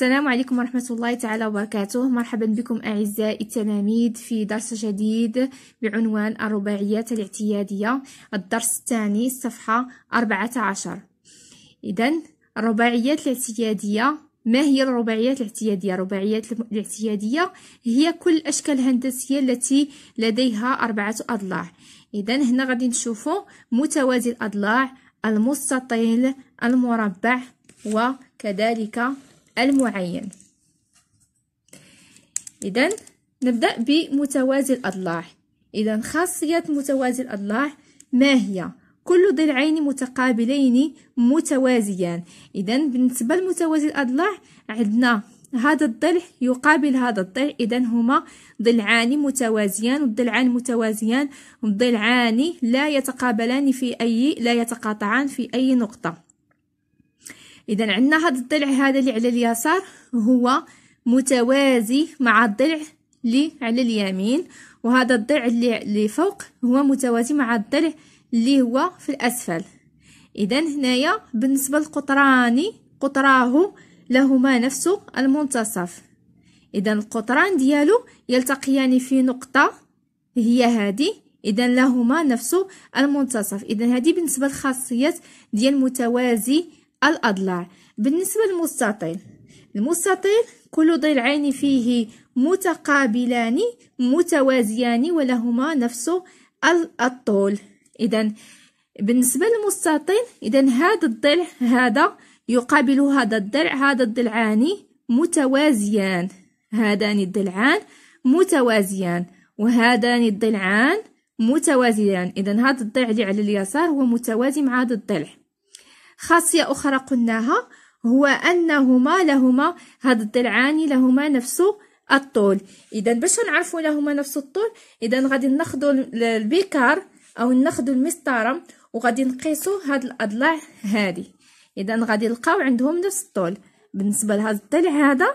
السلام عليكم ورحمة الله تعالى وبركاته مرحبا بكم أعزائي التلاميذ في درس جديد بعنوان الرباعيات الاعتيادية الدرس الثاني الصفحة 14 إذا الرباعيات الاعتيادية ما هي الرباعيات الاعتيادية؟ الرباعيات الاعتيادية هي كل الأشكال الهندسية التي لديها أربعة أضلاع إذا هنا غادي نشوفوا متوازي الأضلاع المستطيل المربع وكذلك المعين إذا نبدأ بمتوازي الأضلاع إذا خاصية متوازي الأضلاع ما هي؟ كل ضلعين متقابلين متوازيان إذا بالنسبة لمتوازي الأضلاع عندنا هذا الضلع يقابل هذا الضلع إذا هما ضلعان متوازيان والضلعان متوازيان الضلعان لا يتقابلان في أي لا يتقاطعان في أي نقطة اذا عندنا هذا الضلع هذا اللي على اليسار هو متوازي مع الضلع اللي على اليمين وهذا الضلع اللي, اللي فوق هو متوازي مع الضلع اللي هو في الاسفل اذا هنايا بالنسبه للقطران قطراه لهما نفس المنتصف اذا القطران ديالو يلتقيان في نقطه هي هذه اذا لهما نفس المنتصف اذا هذه بالنسبه للخاصيات ديال متوازي الأضلاع بالنسبة للمستطيل المستطيل كل ضلعين فيه متقابلان متوازيان ولهما نفس الطول إذا بالنسبة للمستطيل إذا هذا الضلع هذا يقابل هذا الضلع هذا الضلعان متوازيان هذان الضلعان متوازيان وهذان الضلعان متوازيان إذا هذا الضلع اللي على اليسار هو متوازي مع هذا الضلع خاصية أخرى قلناها هو أنهما لهما هاد الضلعان لهما نفس الطول إذا باش نعرفوا لهما نفس الطول إذا غادي ناخدو البيكار أو ناخدو المسطرة وغادي نقيسو هاد الأضلاع هادي إذا غادي نلقاو عندهم نفس الطول بالنسبة لهاد الضلع هذا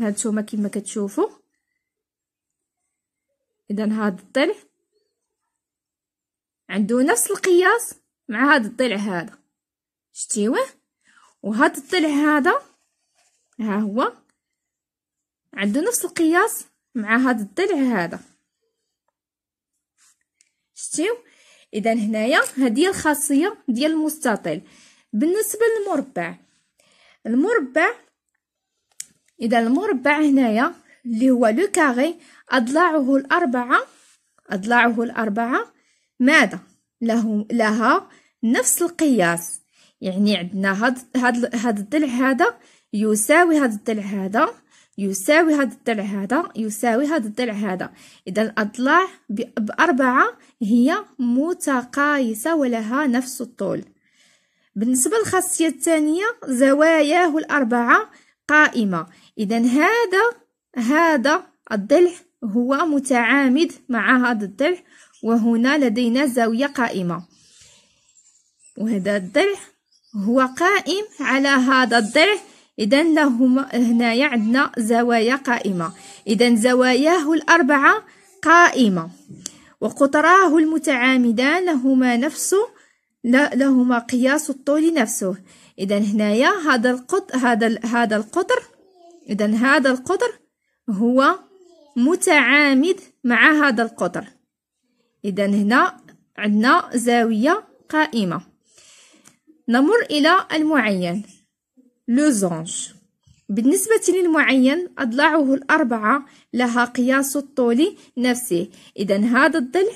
هاد نتوما كما كتشوفوا إذا هاد الضلع عنده نفس القياس مع هاد الضلع هذا شتيوه وهذا الضلع هذا ها هو عنده نفس القياس مع هاد الضلع هذا شتيو اذا هنايا هذه الخاصيه ديال المستطيل بالنسبه للمربع المربع اذا المربع هنايا اللي هو لو كاري اضلاعه الاربعه اضلاعه الاربعه ماذا له لها نفس القياس يعني عندنا هاد هاد هاد الضلع هذا يساوي هاد الضلع هذا يساوي هاد الضلع هذا يساوي هاد الضلع هذا اذا الاضلاع باربعه هي متقايسه ولها نفس الطول بالنسبه للخاصيه الثانيه زواياه الاربعه قائمه اذا هذا هذا الضلع هو متعامد مع هذا الضلع وهنا لدينا زاويه قائمه وهذا الضلع هو قائم على هذا الضلع إذا لهما هنايا عندنا زوايا قائمة إذا زواياه الأربعة قائمة وقطراه المتعامدان لهما نفس لهما قياس الطول نفسه إذا هنايا هذا القطر هذا هذا القطر إذا هذا القطر هو متعامد مع هذا القطر إذا هنا عندنا زاوية قائمة نمر إلى المعين لوزونج بالنسبة للمعين أضلاعه الأربعة لها قياس الطول نفسه إذا هذا الضلع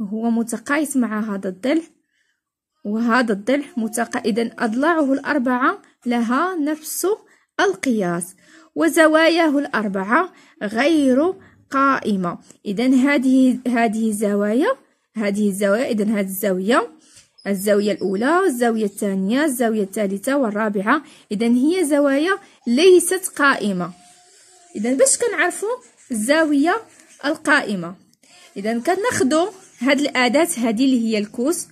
هو متقايس مع هذا الضلع وهذا الضلع متق... إذا أضلاعه الأربعة لها نفس القياس وزواياه الأربعة غير قائمة إذا هذه هذه الزوايا هذه الزوايا إذا هذه الزاوية الزاوية الأولى الزاوية الثانية الزاوية الثالثة والرابعة إذا هي زوايا ليست قائمة إذا باش كنعرفوا الزاوية القائمة إذا كناخدو هاد الأداة هادي اللي هي الكوس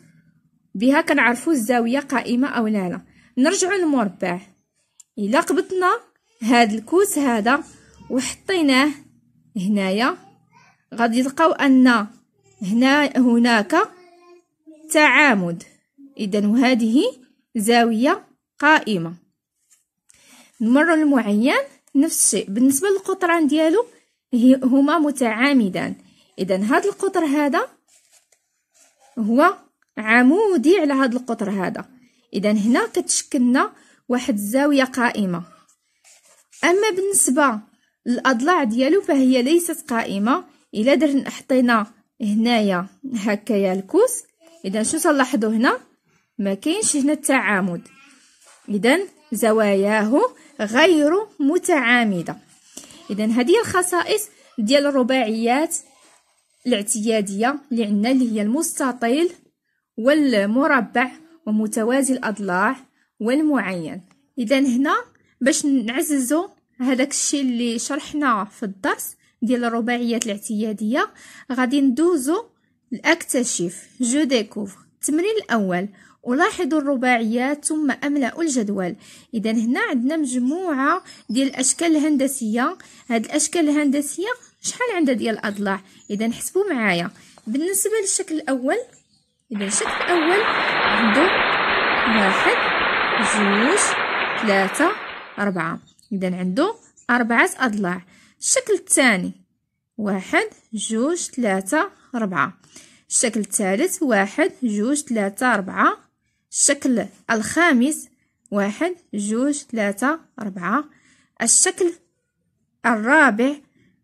بها كنعرفوا الزاوية قائمة أو لا لا نرجعو للمربع إلا قبضنا هاد الكوس هذا وحطيناه هنايا غادي تلقاو أن هنا هناك التعامد إذا وهذه زاوية قائمة الممر المعين نفس الشيء بالنسبة للقطران ديالو هما متعامدان إذا هذا القطر هذا هو عمودي على هذا القطر هذا إذا هنا كتشكلنا واحد الزاوية قائمة أما بالنسبة الاضلاع ديالو فهي ليست قائمة إلا درنا حطينا هنايا هكايا الكوس اذا شو تلاحظوا هنا ما كاينش هنا التعامد اذا زواياه غير متعامده اذا هذه الخصائص ديال الرباعيات الاعتياديه اللي عندنا اللي هي المستطيل والمربع ومتوازي الاضلاع والمعين اذا هنا باش نعززوا هذاك الشيء اللي شرحناه في الدرس ديال الرباعيات الاعتياديه غادي ندوزو الأكتشف جو ديكوفر التمرين الأول ألاحظ الرباعيات ثم أملأ الجدول إذا هنا عندنا مجموعة ديال الأشكال الهندسية هاد الأشكال الهندسية شحال عندها ديال الأضلاع إذا حسبوا معايا بالنسبة للشكل الأول إذا الشكل الأول عنده واحد جوج ثلاثة أربعة إذا عنده أربعة أضلاع الشكل الثاني واحد جوج ثلاثة ربعة الشكل الثالث واحد جوج ثلاثة ربعة الشكل الخامس واحد جوج ثلاثة ربعة الشكل الرابع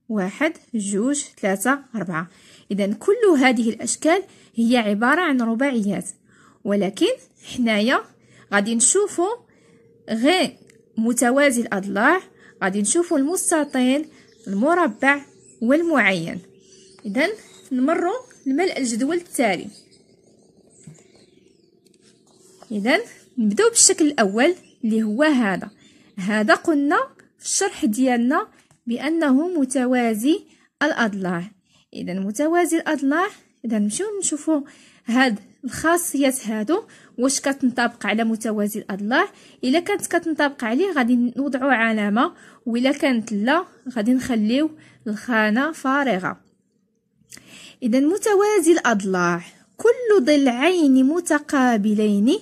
واحد جوج ثلاثة ربعة إذا كل هذه الأشكال هي عبارة عن رباعيات ولكن حنايا غادي نشوفو غير متوازي الأضلاع غادي نشوفو المستطيل المربع والمعين إذا نمروا لملء الجدول التالي إذا نبداو بالشكل الأول اللي هو هذا هذا قلنا في الشرح ديالنا بأنه متوازي الأضلاع إذا متوازي الأضلاع إذا نمشيو نشوفوا هاد الخاصيات هادو واش كتنطبق على متوازي الاضلاع الا كانت كتنطبق عليه غادي نوضعو علامه والا كانت لا غادي نخليو الخانه فارغه اذا متوازي الاضلاع كل ضلعين متقابلين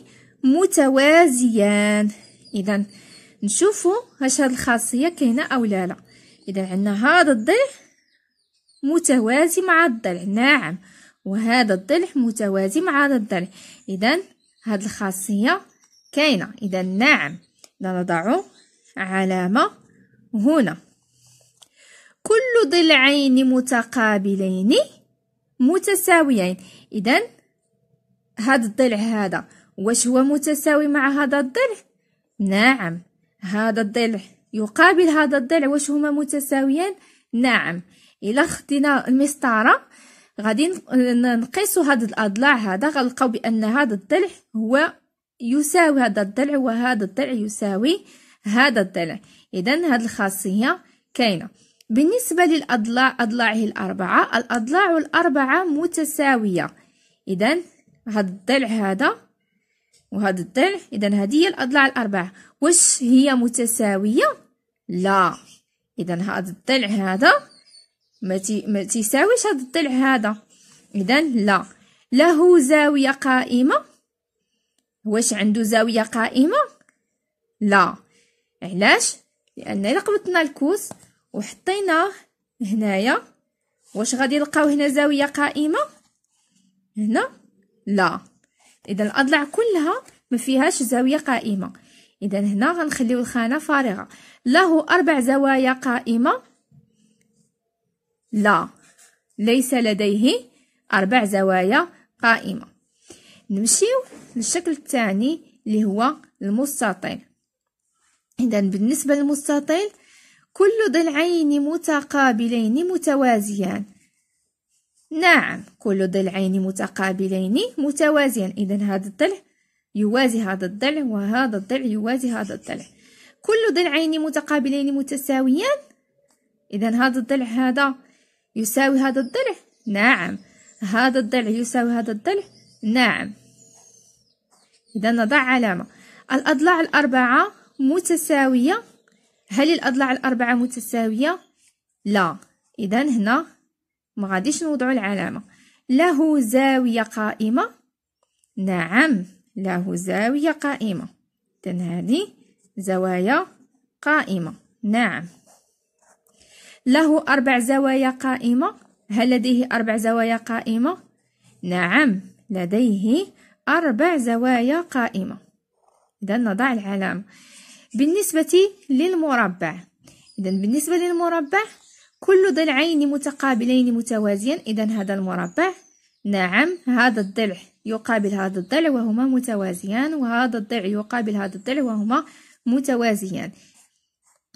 متوازيان اذا نشوفوا واش هاد الخاصيه كاينه او لا لا اذا عندنا هذا الضلع متوازي مع الضلع نعم وهذا الضلع متوازي مع هذا الضلع اذا هذه الخاصيه كاينه اذا نعم نضع علامه هنا كل ضلعين متقابلين متساويين اذا هذا الضلع هذا واش هو متساوي مع هذا الضلع نعم هذا الضلع يقابل هذا الضلع واش هما متساويان نعم الا خدينا المسطره غادي نقيسوا هاد الاضلاع هذا غنلقاو بان هذا الضلع هو يساوي هذا الضلع وهذا الضلع يساوي هذا الضلع اذا هاد الخاصيه كاينه بالنسبه للاضلاع اضلاعه الاربعه الاضلاع الاربعه متساويه اذا هاد الضلع هذا وهذا الضلع اذا هذه هي الاضلاع الاربعه واش هي متساويه لا اذا هذا الضلع هذا ما, تي... ما تيساويش هذا الضلع هذا اذا لا له زاويه قائمه واش عنده زاويه قائمه لا علاش لان الا قبضنا الكوس وحطيناه هنايا واش غادي نلقاو هنا زاويه قائمه هنا لا اذا الاضلاع كلها ما فيهاش زاويه قائمه اذا هنا غنخليو الخانه فارغه له اربع زوايا قائمه لا ليس لديه أربع زوايا قائمة نمشيو للشكل الثاني اللي هو المستطيل إذا بالنسبة للمستطيل كل ضلعين متقابلين متوازيان نعم كل ضلعين متقابلين متوازيان إذا هذا الضلع يوازي هذا الضلع وهذا الضلع يوازي هذا الضلع كل ضلعين متقابلين متساويان إذا هذا الضلع هذا يساوي هذا الضلع نعم هذا الضلع يساوي هذا الضلع نعم إذا نضع علامة الأضلاع الأربعة متساوية هل الأضلاع الأربعة متساوية؟ لا إذا هنا ما غاديش نوضعوا العلامة له زاوية قائمة نعم له زاوية قائمة إذا هذه زوايا قائمة نعم له أربع زوايا قائمة هل لديه أربع زوايا قائمة؟ نعم لديه أربع زوايا قائمة إذا نضع العلامة بالنسبة للمربع إذا بالنسبة للمربع كل ضلعين متقابلين متوازيا إذا هذا المربع نعم هذا الضلع يقابل هذا الضلع وهما متوازيان وهذا الضلع يقابل هذا الضلع وهما متوازيان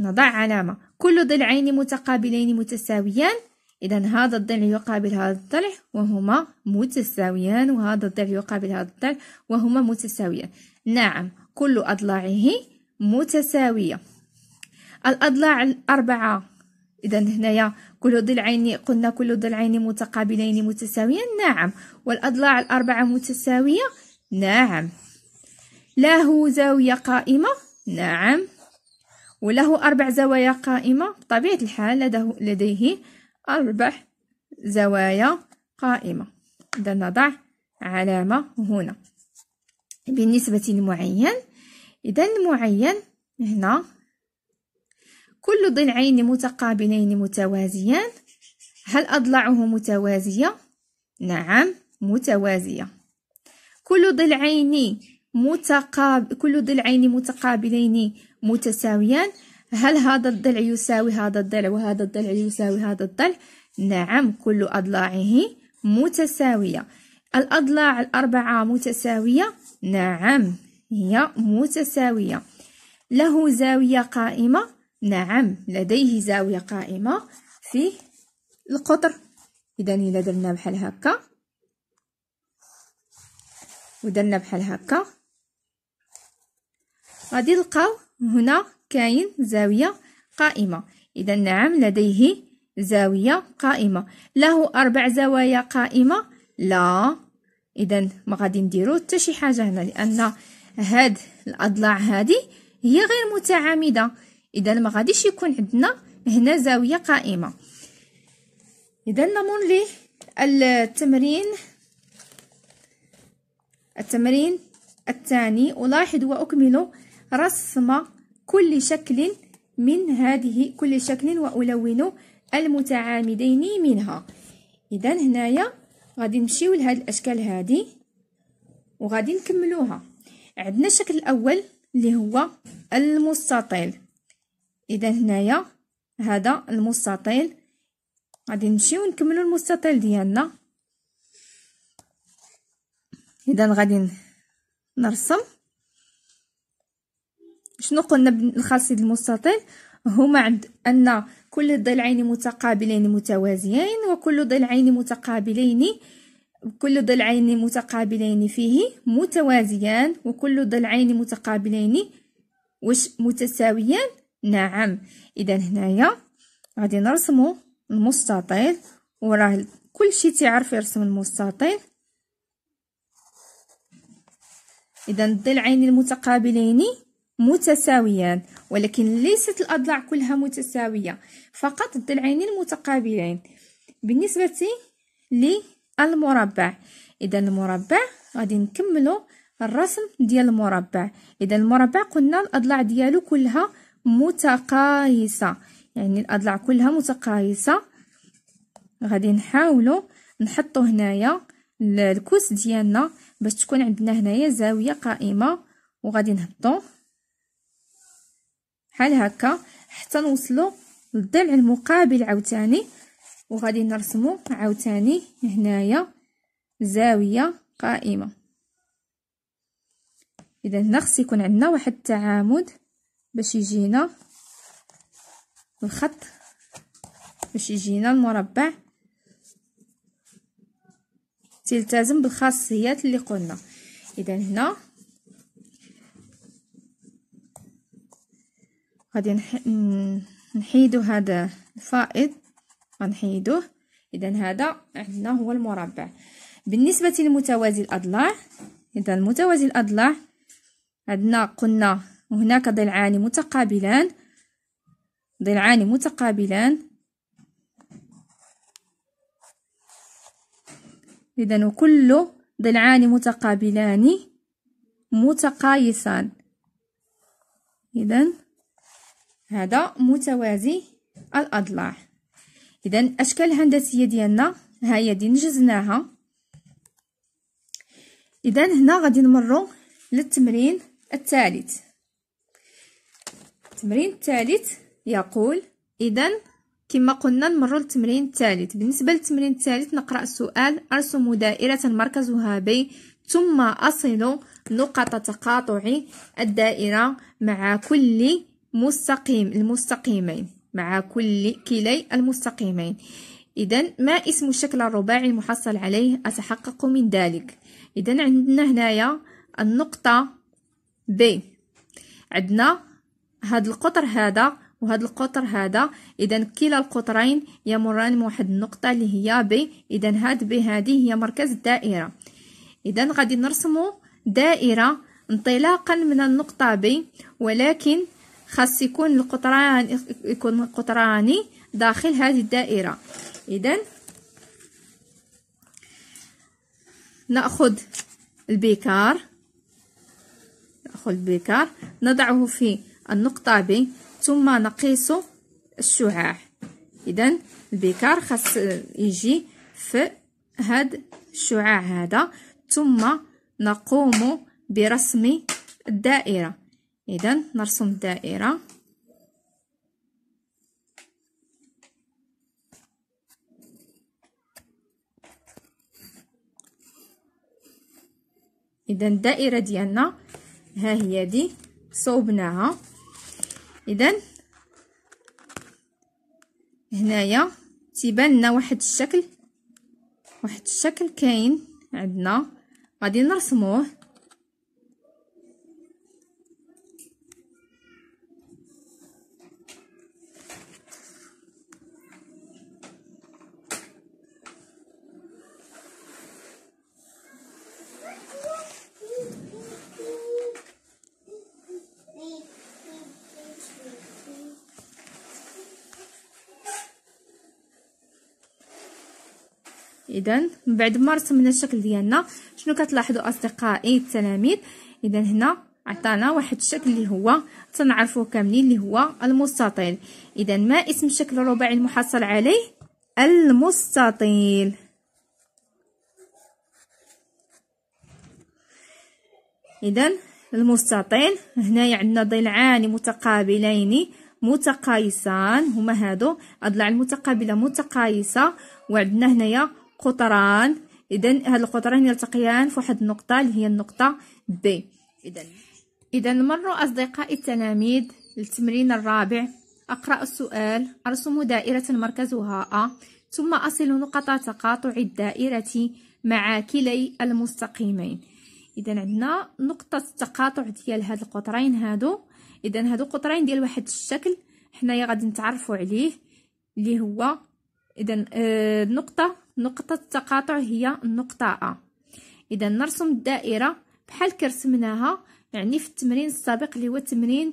نضع علامة كل ضلعين متقابلين متساويان إذا هذا الضلع يقابل هذا الضلع وهما متساويان وهذا الضلع يقابل هذا الضلع وهما متساويان نعم كل أضلاعه متساوية الأضلاع الأربعة إذا هنايا كل ضلعين قلنا كل ضلعين متقابلين متساويان نعم والأضلاع الأربعة متساوية نعم له زاوية قائمة نعم وله أربع زوايا قائمة بطبيعة الحال لديه, لديه أربع زوايا قائمة إذا نضع علامة هنا بالنسبة لمعين إذا المعين هنا كل ضلعين متقابلين متوازيان هل أضلعه متوازية؟ نعم متوازية كل ضلعين متقاب كل ضلعين متقابلين متساويان هل هذا الضلع يساوي هذا الضلع وهذا الضلع يساوي هذا الضلع نعم كل أضلاعه متساوية الأضلاع الأربعة متساوية نعم هي متساوية له زاوية قائمة نعم لديه زاوية قائمة في القطر إذا إلا درنا بحال هكا ودرنا بحال هكا غادي نلقاو هنا كاين زاوية قائمة إذا نعم لديه زاوية قائمة له أربع زوايا قائمة لا إذا ما غادي نديرو حتى شي حاجة هنا لأن هاد الأضلاع هادي هي غير متعامدة إذا ما غاديش يكون عندنا هنا زاوية قائمة إذا نمر للتمرين التمرين الثاني ألاحظ وأكمل رسم كل شكل من هذه كل شكل وألون المتعامدين منها إذا هنايا غادي نمشيو لهاد الأشكال هادي وغادي نكملوها عندنا الشكل الأول اللي هو المستطيل إذا هنايا هذا المستطيل غادي نمشيو نكملو المستطيل ديالنا إذا غادي نرسم شنو قلنا بالخاصية المستطيل هما عند أن كل ضلعين متقابلين متوازيين وكل ضلعين متقابلين كل ضلعين متقابلين فيه متوازيان وكل ضلعين متقابلين واش متساويان نعم اذا هنايا غادي نرسمو المستطيل وراه كلشي تيعرف يرسم المستطيل اذا الضلعين المتقابلين متساويان ولكن ليست الأضلاع كلها متساوية فقط الضلعين المتقابلين بالنسبة للمربع إذا المربع غادي نكملو الرسم ديال المربع إذا المربع قلنا الأضلاع ديالو كلها متقايسة يعني الأضلاع كلها متقايسة غادي نحاولو نحطو هنايا الكوس ديالنا باش تكون عندنا هنايا زاوية قائمة وغادي نهبطو بحال هكا حتى نوصلوا للضلع المقابل عاوتاني وغادي نرسمو عاوتاني هنايا زاويه قائمه اذا هنا خص يكون عندنا واحد التعامد باش يجينا الخط باش يجينا المربع تلتزم بالخاصيات اللي قلنا اذا هنا غادي نحيدو هذا الفائض غنحيدوه اذا هذا عندنا هو المربع بالنسبه لمتوازي الاضلاع اذا متوازي الاضلاع عندنا قلنا هناك ضلعان متقابلان ضلعان متقابلان إذا وكل ضلعان متقابلان متقايسان إذا هذا متوازي الأضلاع إذا الأشكال الهندسية ديالنا ها هي دي نجزناها إذا هنا غادي نمرو للتمرين الثالث التمرين الثالث يقول إذا كما قلنا نمروا للتمرين الثالث بالنسبة للتمرين الثالث نقرأ السؤال أرسم دائرة مركزها بي ثم أصل نقط تقاطع الدائرة مع كل مستقيم المستقيمين مع كل كلي المستقيمين إذا ما اسم الشكل الرباعي المحصل عليه أتحقق من ذلك إذا عندنا هنايا النقطة ب عندنا هاد القطر هذا وهاد القطر هذا إذا كلا القطرين يمران من واحد النقطة اللي هي ب إذا هاد ب هذه هي مركز الدائرة إذا غادي نرسمو دائرة انطلاقا من النقطة ب ولكن خاص يكون القطران يكون قطراني داخل هذه الدائرة إذا نأخذ البيكار نأخذ البيكار نضعه في النقطة ب ثم نقيس الشعاع إذا البيكار خاص يجي في هاد الشعاع هذا ثم نقوم برسم الدائرة إذا نرسم دائرة إذا الدائرة ديالنا ها هي دي صوبناها إذا هنايا تيبان لنا واحد الشكل واحد الشكل كاين عندنا غادي نرسموه اذا من بعد ما رسمنا الشكل ديالنا شنو كتلاحظوا اصدقائي التلاميذ اذا هنا عطانا واحد الشكل اللي هو تنعرفوه كاملين اللي هو المستطيل اذا ما اسم الشكل الرباعي المحصل عليه المستطيل اذا المستطيل هنايا عندنا ضلعان متقابلين متقايسان هما هادو الضلع المتقابله متقايسه وعندنا هنايا قطران إذا هاد القطران يلتقيان في واحد النقطة اللي هي النقطة بي إذا إذا مروا أصدقائي التلاميذ للتمرين الرابع أقرأ السؤال أرسم دائرة مركزها أ ثم أصل نقطة تقاطع الدائرة مع كلي المستقيمين إذا عندنا نقطة التقاطع ديال هاد القطرين هادو إذا هادو قطرين ديال واحد الشكل حنايا غادي نتعرفوا عليه اللي هو إذا آه النقطة نقطة التقاطع هي النقطة أ إذا نرسم الدائرة بحال كرسمناها يعني في التمرين السابق اللي هو تمرين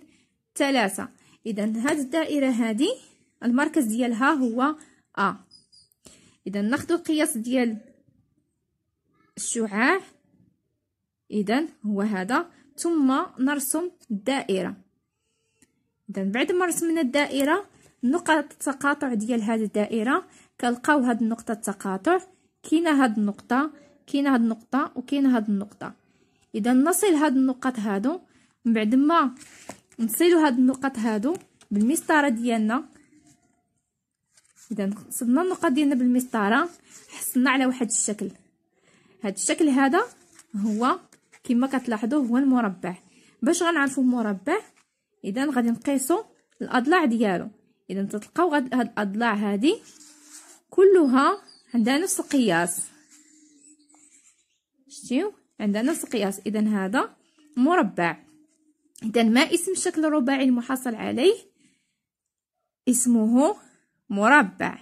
ثلاثة إذا هاد الدائرة هادي المركز ديالها هو أ إذا ناخدو القياس ديال الشعاع إذا هو هذا ثم نرسم الدائرة إذا بعد ما رسمنا الدائرة نقط التقاطع ديال هاد الدائرة كنلقاو هاد النقطه التقاطع كاينه هاد النقطه كاينه هاد النقطه وكاينه هاد النقطه اذا نصل هاد النقط هادو من بعد ما نصلوا هاد النقط هادو بالمسطره ديالنا اذا صدنا النقط ديالنا بالمسطره حصلنا على واحد الشكل هاد الشكل هذا هو كما كتلاحظوا هو المربع باش غنعرفوا المربع اذا غادي نقيسوا الاضلاع ديالو اذا تلقاو هاد الاضلاع هادي كلها عندها نفس القياس شتيو عندها نفس القياس اذا هذا مربع اذا ما اسم الشكل الرباعي المحصل عليه اسمه مربع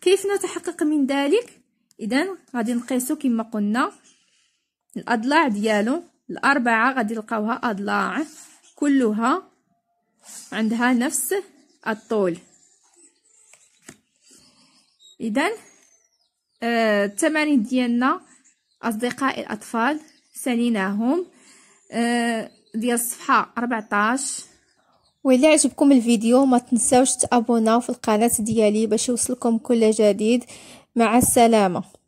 كيف نتحقق من ذلك اذا غادي نقيسو كما قلنا الاضلاع ديالو الاربعه غادي نلقاوها اضلاع كلها عندها نفس الطول اذا آه التمارين ديالنا اصدقاء الاطفال ساليناهم آه ديال الصفحه 14 واذا عجبكم الفيديو ما تنساوش تابوناو في القناه ديالي باش يوصلكم كل جديد مع السلامه